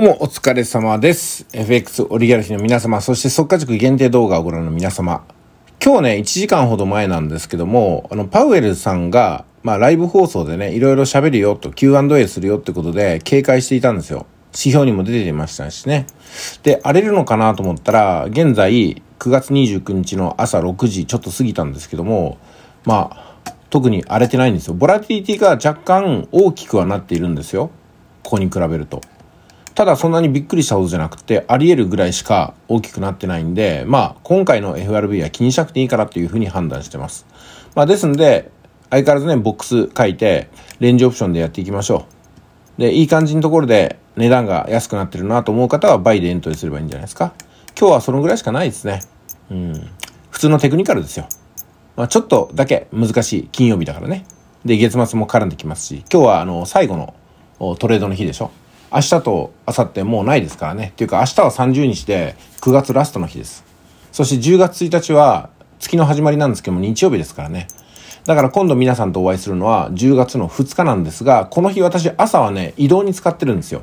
どうもお疲れ様です。FX オリギャルヒの皆様、そして即価塾限定動画をご覧の皆様。今日ね、1時間ほど前なんですけども、あの、パウエルさんが、まあ、ライブ放送でね、いろいろ喋るよと、Q&A するよってことで、警戒していたんですよ。指標にも出てましたしね。で、荒れるのかなと思ったら、現在、9月29日の朝6時ちょっと過ぎたんですけども、まあ、特に荒れてないんですよ。ボラティリティが若干大きくはなっているんですよ。ここに比べると。ただそんなにびっくりしたほどじゃなくて、あり得るぐらいしか大きくなってないんで、まあ、今回の FRB は気にしなくていいからというふうに判断してます。まあ、ですんで、相変わらずね、ボックス書いて、レンジオプションでやっていきましょう。で、いい感じのところで値段が安くなってるなと思う方は、バイでエントリーすればいいんじゃないですか。今日はそのぐらいしかないですね。うん。普通のテクニカルですよ。まあ、ちょっとだけ難しい金曜日だからね。で、月末も絡んできますし、今日はあの、最後のトレードの日でしょ。明日と明後日もうないですからね。とていうか明日は30日で9月ラストの日です。そして10月1日は月の始まりなんですけども日曜日ですからね。だから今度皆さんとお会いするのは10月の2日なんですが、この日私朝はね、移動に使ってるんですよ。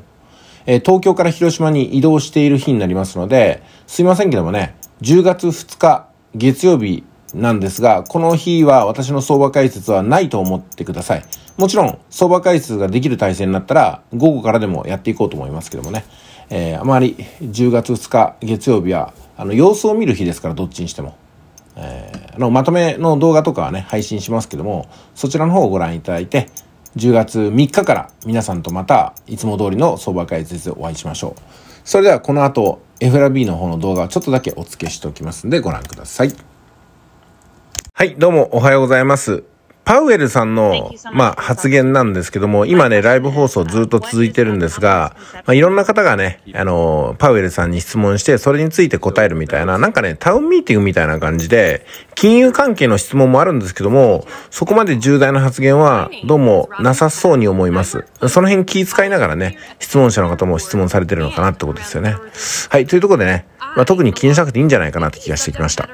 えー、東京から広島に移動している日になりますので、すいませんけどもね、10月2日月曜日なんですが、この日は私の相場解説はないと思ってください。もちろん、相場解説ができる体制になったら、午後からでもやっていこうと思いますけどもね。えー、あまり10月2日月曜日は、あの、様子を見る日ですから、どっちにしても。えー、の、まとめの動画とかはね、配信しますけども、そちらの方をご覧いただいて、10月3日から皆さんとまた、いつも通りの相場解説でお会いしましょう。それではこの後、FRB の方の動画をちょっとだけお付けしておきますんで、ご覧ください。はい、どうもおはようございます。パウエルさんの、まあ、発言なんですけども、今ね、ライブ放送ずっと続いてるんですが、まあ、いろんな方がね、あの、パウエルさんに質問して、それについて答えるみたいな、なんかね、タウンミーティングみたいな感じで、金融関係の質問もあるんですけども、そこまで重大な発言は、どうもなさそうに思います。その辺気遣いながらね、質問者の方も質問されてるのかなってことですよね。はい、というところでね、まあ、特に気にしなくていいんじゃないかなって気がしてきました。